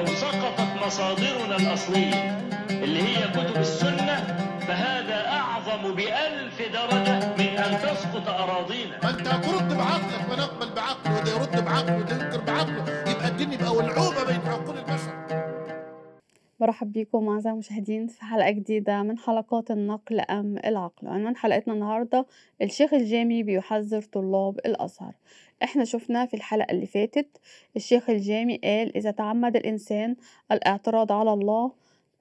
لو سقطت مصادرنا الأصلية اللي هي كتب السنة فهذا أعظم بألف درجة من أن تسقط أراضينا ما أنت ترد بعقلك ونقبل نقبل بعقله وده يرد بعقله وده ينكر بعقله يبقى الدين يبقى ولعوبة بين عقول البشر برحب بيكم أعزائي المشاهدين في حلقة جديدة من حلقات النقل أم العقل عنوان حلقتنا النهاردة الشيخ الجامي بيحذر طلاب الأزهر احنا شفنا في الحلقة اللي فاتت الشيخ الجامي قال إذا تعمد الإنسان الاعتراض على الله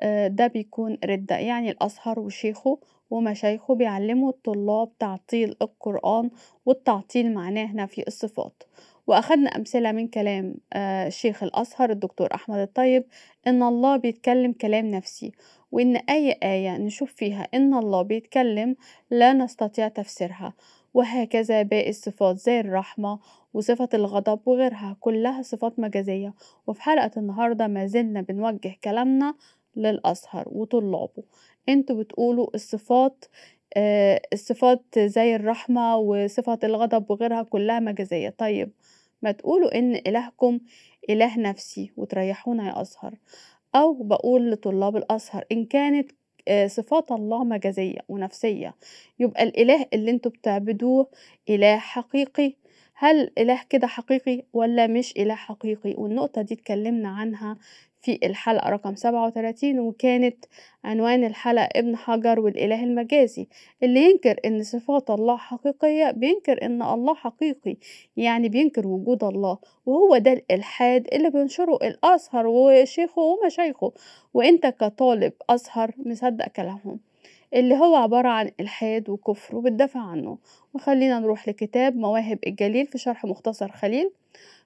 آه، ده بيكون ردة يعني الأزهر وشيخه ومشايخه بيعلموا الطلاب تعطيل القرآن والتعطيل معناه نفي الصفات وأخدنا أمثلة من كلام آه، شيخ الأزهر الدكتور أحمد الطيب إن الله بيتكلم كلام نفسي وإن أي آية نشوف فيها إن الله بيتكلم لا نستطيع تفسيرها وهكذا باقي الصفات زي الرحمة وصفة الغضب وغيرها كلها صفات مجازية وفي حلقة النهاردة ما زلنا بنوجه كلامنا للأزهر وطلابه انتوا بتقولوا الصفات آه، الصفات زي الرحمة وصفة الغضب وغيرها كلها مجازية طيب ما تقولوا إن إلهكم إله نفسي وتريحونا يا أزهر أو بقول لطلاب الأزهر إن كانت آه، صفات الله مجازية ونفسية يبقى الإله اللي انتوا بتعبدوه إله حقيقي هل إله كده حقيقي ولا مش إله حقيقي والنقطة دي اتكلمنا عنها في الحلقة رقم 37 وكانت عنوان الحلقة ابن حجر والإله المجازي اللي ينكر إن صفات الله حقيقية بينكر إن الله حقيقي يعني بينكر وجود الله وهو ده الإلحاد اللي بينشره الأزهر وشيخه ومشايخه وإنت كطالب أزهر مصدق كلامهم اللي هو عبارة عن إلحاد وكفر وبتدافع عنه وخلينا نروح لكتاب مواهب الجليل في شرح مختصر خليل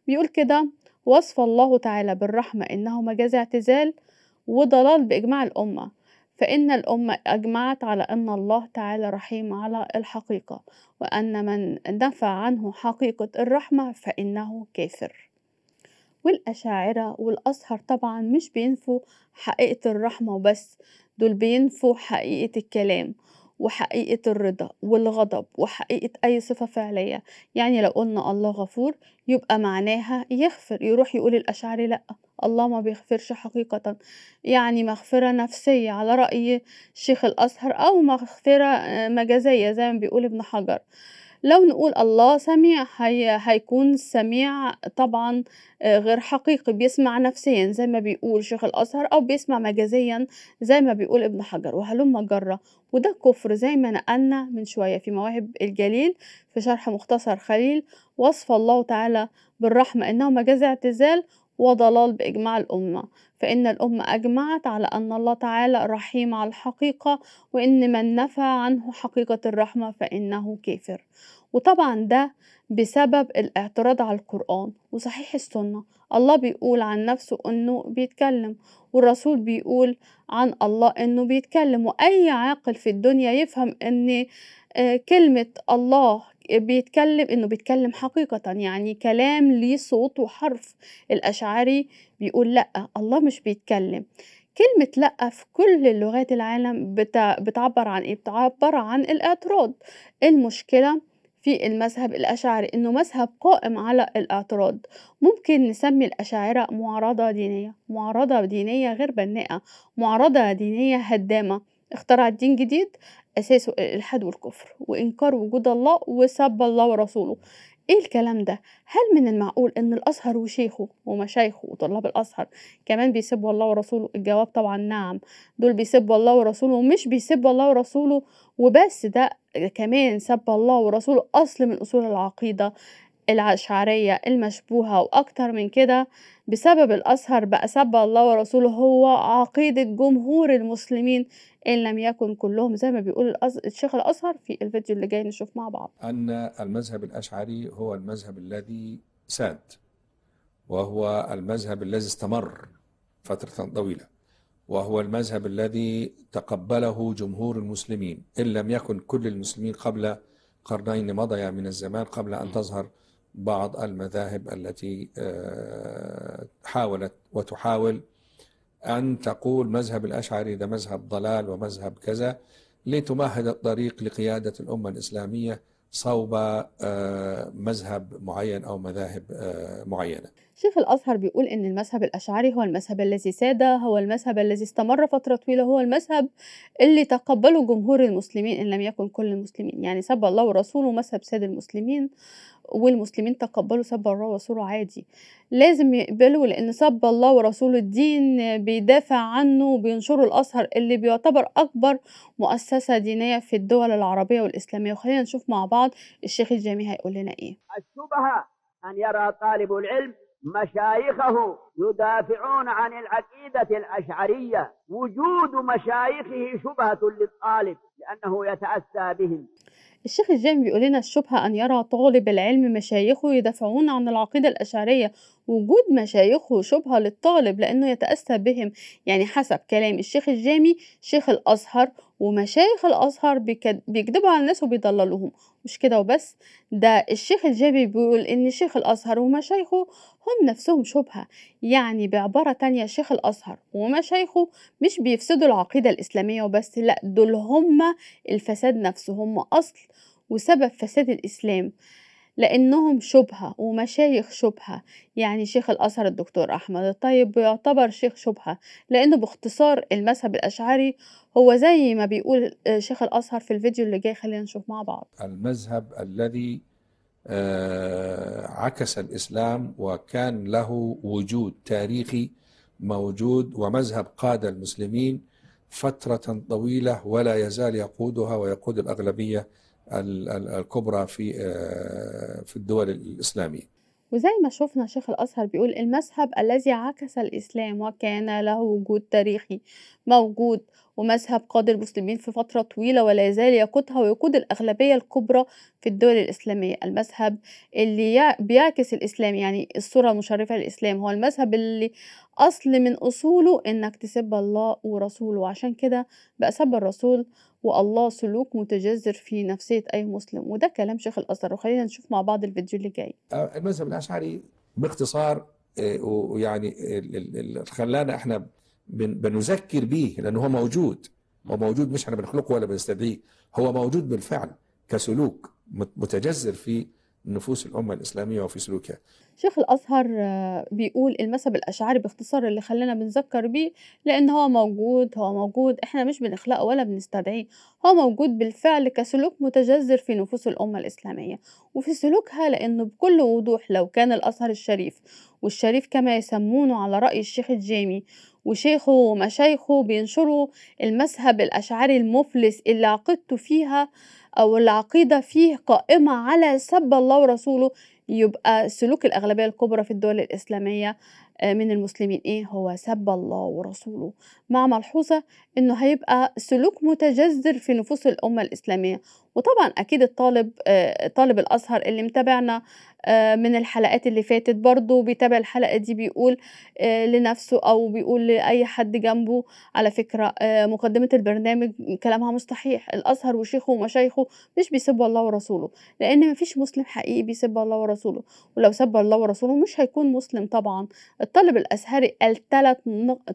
بيقول كده وصف الله تعالى بالرحمة إنه مجاز اعتزال وضلال بإجماع الأمة فإن الأمة أجمعت على أن الله تعالى رحيم على الحقيقة وأن من نفى عنه حقيقة الرحمة فإنه كافر والأشاعرة والأصهر طبعا مش بينفوا حقيقة الرحمة وبس دول بينفوا حقيقة الكلام وحقيقة الرضا والغضب وحقيقة أي صفة فعلية يعني لو قلنا الله غفور يبقى معناها يغفر يروح يقول الأشعري لأ الله ما بيغفرش حقيقة يعني مغفرة نفسية على رأي شيخ الأزهر أو مغفرة آه، مجازية زي ما بيقول ابن حجر لو نقول الله سميع هي هيكون سميع طبعا آه، غير حقيقي بيسمع نفسيا زي ما بيقول شيخ الازهر او بيسمع مجازيا زي ما بيقول ابن حجر وهلم جره وده كفر زي ما نقلنا من شويه في مواهب الجليل في شرح مختصر خليل وصف الله تعالى بالرحمه انه مجاز اعتزال وضلال بإجماع الأمة فإن الأمة أجمعت على أن الله تعالى رحيم على الحقيقة وإن من نفى عنه حقيقة الرحمة فإنه كافر وطبعا ده بسبب الاعتراض على القرآن وصحيح السنة الله بيقول عن نفسه أنه بيتكلم والرسول بيقول عن الله أنه بيتكلم وأي عاقل في الدنيا يفهم أن آه، كلمة الله بيتكلم انه بيتكلم حقيقة يعني كلام ليه صوت وحرف الاشعري بيقول لا الله مش بيتكلم كلمة لأ في كل اللغات العالم بتعبر عن إيه؟ بتعبر عن الاعتراض المشكلة في المذهب الاشعري إنه مذهب قائم على الاعتراض ممكن نسمي الأشاعرة معارضة دينية معارضة دينية غير بناءة معارضة دينية هدامة اخترع الدين جديد أساسه الإلحاد والكفر وإنكار وجود الله وسب الله ورسوله ايه الكلام ده هل من المعقول ان الازهر وشيخه ومشايخه وطلاب الازهر كمان بيسبوا الله ورسوله الجواب طبعا نعم دول بيسبوا الله ورسوله ومش بيسبوا الله ورسوله وبس ده كمان سب الله ورسوله اصل من اصول العقيده الأشعرية المشبوهة وأكتر من كده بسبب الأزهر بقى سب الله ورسوله هو عقيدة جمهور المسلمين إن لم يكن كلهم زي ما بيقول الشيخ الأزهر في الفيديو اللي جاي نشوف مع بعض أن المذهب الأشعري هو المذهب الذي ساد وهو المذهب الذي استمر فترة طويلة وهو المذهب الذي تقبله جمهور المسلمين إن لم يكن كل المسلمين قبل قرنين مضيا من الزمان قبل أن تظهر بعض المذاهب التي آه، حاولت وتحاول أن تقول مذهب الأشعري ده مذهب ضلال ومذهب كذا لتمهد الطريق لقيادة الأمة الإسلامية صوب آه، مذهب معين أو مذاهب آه، معينة شيخ الأزهر بيقول إن المذهب الأشعري هو المذهب الذي ساد هو المذهب الذي استمر فترة طويلة هو المذهب اللي تقبله جمهور المسلمين إن لم يكن كل المسلمين يعني سب الله ورسوله مذهب ساد المسلمين والمسلمين تقبلوا سب الله ورسوله عادي لازم يقبلوا لأن سب الله ورسوله الدين بيدافع عنه وبينشره الأزهر اللي بيعتبر أكبر مؤسسة دينية في الدول العربية والإسلامية وخلينا نشوف مع بعض الشيخ الجامي هيقول لنا إيه الشبهة أن يرى طالب العلم مشايخه يدافعون عن العقيدة الأشعرية وجود مشايخه شبهة للطالب لأنه يتأسى بهم الشيخ الجامي بيقول لنا الشبهة أن يرى طالب العلم مشايخه يدافعون عن العقيدة الأشعرية وجود مشايخه شبهة للطالب لأنه يتأسى بهم يعني حسب كلام الشيخ الجامي شيخ الأزهر ومشايخ الازهر بيكذبوا على الناس وبيضللوهم مش كده وبس ده الشيخ الجابي بيقول ان شيخ الازهر ومشايخه هم نفسهم شبهه يعني بعباره تانية شيخ الازهر ومشايخه مش بيفسدوا العقيده الاسلاميه وبس لا دول هم الفساد نفسه هم اصل وسبب فساد الاسلام لأنهم شبهة ومشايخ شبهة يعني شيخ الأزهر الدكتور أحمد الطيب بيعتبر شيخ شبهة لأنه باختصار المذهب الأشعري هو زي ما بيقول آه، شيخ الأزهر في الفيديو اللي جاي خلينا نشوف مع بعض المذهب الذي آه، عكس الإسلام وكان له وجود تاريخي موجود ومذهب قاد المسلمين فترة طويلة ولا يزال يقودها ويقود الأغلبية الكبرى في آه، في الدول الاسلاميه وزي ما شفنا شيخ الأزهر بيقول المذهب الذي عكس الإسلام وكان له وجود تاريخي موجود ومذهب قاد المسلمين في فترة طويلة ولا يزال يقودها ويقود الأغلبية الكبرى في الدول الإسلامية المذهب اللي بيعكس الإسلام يعني الصورة المشرفة للإسلام هو المذهب اللي أصل من أصوله إنك تسب الله ورسوله وعشان كده بقى سب الرسول والله سلوك متجذر في نفسيه اي مسلم وده كلام شيخ الازهر وخلينا نشوف مع بعض الفيديو اللي جاي المذهب الاشعري باختصار آه، ويعني خلانا احنا بنذكر بيه لانه هو موجود هو موجود مش احنا بنخلقه ولا بنستدعيه هو موجود بالفعل كسلوك متجذر في نفوس الأمة الإسلامية وفي سلوكها شيخ الأزهر آه، بيقول المذهب الأشعري باختصار اللي خلينا بنذكر بيه لأن هو موجود هو موجود إحنا مش بنخلقه ولا بنستدعيه هو موجود بالفعل كسلوك متجذر في نفوس الأمة الإسلامية وفي سلوكها لأنه بكل وضوح لو كان الأزهر الشريف والشريف كما يسمونه على رأي الشيخ الجامي وشيخه ومشايخه بينشروا المذهب الأشعري المفلس اللي عقدته فيها أو العقيدة فيه قائمة على سب الله ورسوله يبقى سلوك الأغلبية الكبرى في الدول الإسلامية آه، من المسلمين ايه هو سب الله ورسوله مع ملحوظه انه هيبقى سلوك متجذر في نفوس الامه الاسلاميه وطبعا اكيد الطالب آه، طالب الازهر اللي متابعنا آه، من الحلقات اللي فاتت برضو بيتابع الحلقه دي بيقول لنفسه او بيقول لاي حد جنبه على فكره مقدمه البرنامج كلامها مش صحيح الازهر وشيخه ومشايخه مش بيسبوا الله ورسوله لان مفيش مسلم حقيقي بيسب الله ورسوله ولو سب الله ورسوله مش هيكون مسلم طبعا الطالب الأزهري قال ثلاث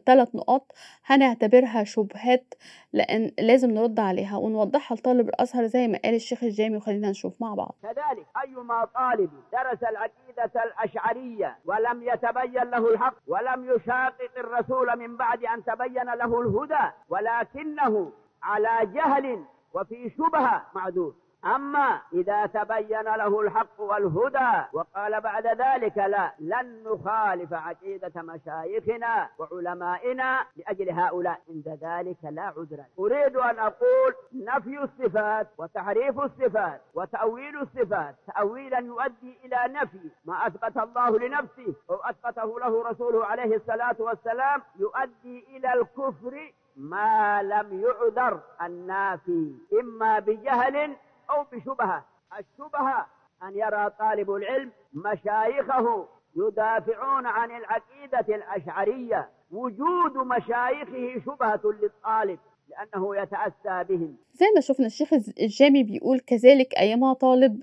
ثلاث نقاط هنعتبرها شبهات لأن لازم نرد عليها ونوضحها لطالب الأزهر زي ما قال الشيخ الجامي وخلينا نشوف مع بعض كذلك أيما طالب درس العقيدة الأشعرية ولم يتبين له الحق ولم يشاقق الرسول من بعد أن تبين له الهدى ولكنه على جهل وفي شبهة معذور أما إذا تبين له الحق والهدى وقال بعد ذلك لا لن نخالف عقيدة مشايخنا وعلمائنا لأجل هؤلاء عند ذلك لا عذر أريد أن أقول نفي الصفات وتحريف الصفات وتأويل الصفات تأويلا يؤدي إلى نفي ما أثبت الله لنفسه أو أثبته له رسوله عليه الصلاة والسلام يؤدي إلى الكفر ما لم يعذر النافي إما بجهل أو بشبهة الشبهة أن يرى طالب العلم مشايخه يدافعون عن العقيدة الأشعرية وجود مشايخه شبهة للطالب لأنه يتأسى بهم زي ما شفنا الشيخ الجامي بيقول كذلك أيما طالب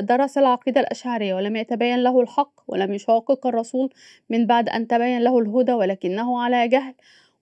درس العقيدة الأشعرية ولم يتبين له الحق ولم يشاقق الرسول من بعد أن تبين له الهدى ولكنه على جهل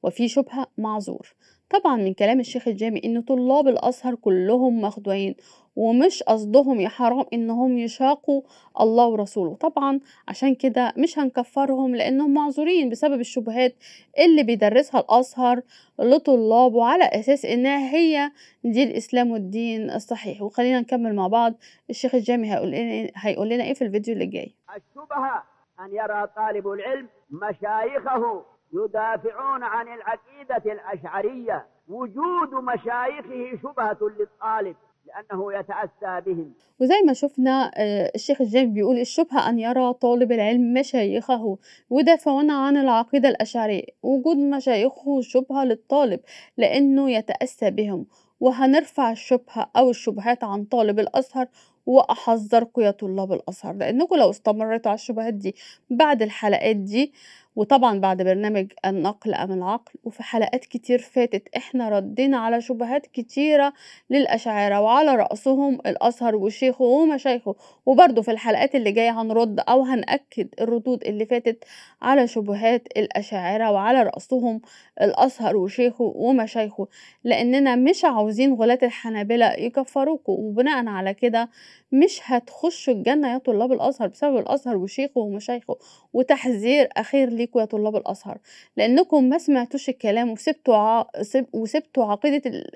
وفي شبهة معذور طبعا من كلام الشيخ الجامي ان طلاب الازهر كلهم مخدوعين ومش قصدهم يا حرام انهم يشاقوا الله ورسوله طبعا عشان كده مش هنكفرهم لانهم معذورين بسبب الشبهات اللي بيدرسها الازهر لطلابه على اساس انها هي دي الاسلام والدين الصحيح وخلينا نكمل مع بعض الشيخ الجامي هيقول لنا إيه- هيقول لنا ايه في الفيديو اللي جاي الشبهه ان يرى طالب العلم مشايخه يدافعون عن العقيده الاشعريه وجود مشايخه شبهه للطالب لأنه يتأسى بهم وزي ما شفنا آه، الشيخ الجيب بيقول الشبهة أن يرى طالب العلم مشايخه ودافعون عن العقيدة الأشعرية وجود مشايخه شبهة للطالب لأنه يتأسى بهم وهنرفع الشبهة أو الشبهات عن طالب الأزهر وأحذّركم يا طلاب الأزهر، لإنّكم لو استمرّيتوا على الشبهات دي بعد الحلقات دي وطبعًا بعد برنامج النقل أم العقل وفي حلقات كتير فاتت إحنا ردّينا على شبهات كتيرة للأشاعرة وعلى رأسهم الأزهر وشيخه ومشايخه، وبرضه في الحلقات اللي جاية هنرُد أو هنأكّد الردود اللي فاتت على شبهات الأشاعرة وعلى رأسهم الأزهر وشيخه ومشايخه، لإننا مش عاوزين غُلاة الحنابلة يكفّروكم، وبناءً على كده مش هتخشوا الجنة يا طلاب الأزهر بسبب الأزهر وشيخه ومشايخه وتحذير أخير ليكم يا طلاب الأزهر لأنكم ما سمعتوش الكلام وسبتوا ع... وسبتوا عقيدة ال...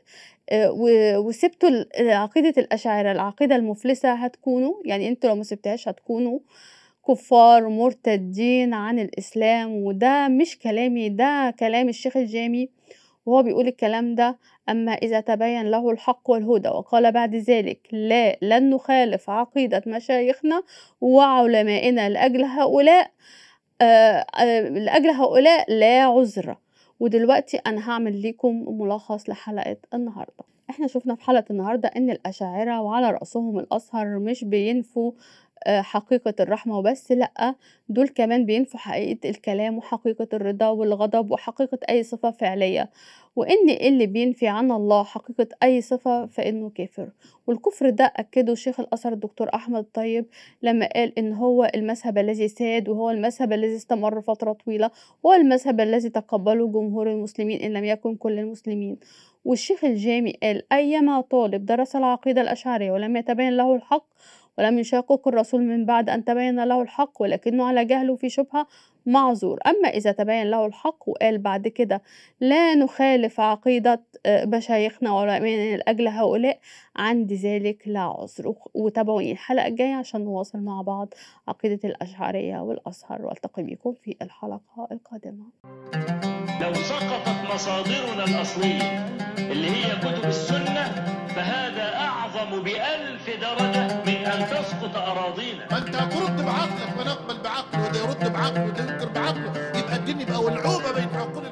آه، وسبتوا عقيدة الأشاعرة العقيدة المفلسة هتكونوا يعني انتوا لو ما سبتهاش هتكونوا كفار مرتدين عن الإسلام وده مش كلامي ده كلام الشيخ الجامي وهو بيقول الكلام ده أما إذا تبين له الحق والهدى وقال بعد ذلك لا لن نخالف عقيدة مشايخنا وعلمائنا لأجل هؤلاء آآ آه، آآ آه، لأجل هؤلاء لا عذر ودلوقتي أنا هعمل لكم ملخص لحلقة النهاردة احنا شفنا في حلقة النهاردة ان الأشاعرة وعلى رأسهم الأزهر مش بينفوا آه، حقيقة الرحمة وبس لأ دول كمان بينفوا حقيقة الكلام وحقيقة الرضا والغضب وحقيقة أي صفة فعلية وإن إيه اللي بينفي عن الله حقيقة أي صفة فإنه كافر والكفر ده أكده شيخ الأثر الدكتور أحمد طيب لما قال إن هو المذهب الذي ساد وهو المذهب الذي استمر فترة طويلة هو المذهب الذي تقبله جمهور المسلمين إن لم يكن كل المسلمين والشيخ الجامي قال أيما طالب درس العقيدة الأشعرية ولم يتبين له الحق ولم يشاقق الرسول من بعد أن تبين له الحق ولكنه على جهله في شبهة معذور أما إذا تبين له الحق وقال بعد كده لا نخالف عقيدة آه، مشايخنا وعلمائنا لأجل هؤلاء عند ذلك لا عذر وتابعوني الحلقة الجاية عشان نواصل مع بعض عقيدة الأشعرية والأزهر والتقي بكم في الحلقة القادمة لو سقطت مصادرنا الأصلية اللي هي كتب السنة فهذا أعظم بألف درجة من أن تسقط أراضينا أنت ترد بعقلك ونقبل بعقله وده يرد بعقله وده ينكر بعقله يبقى الدين يبقى ولعوبة بين عقول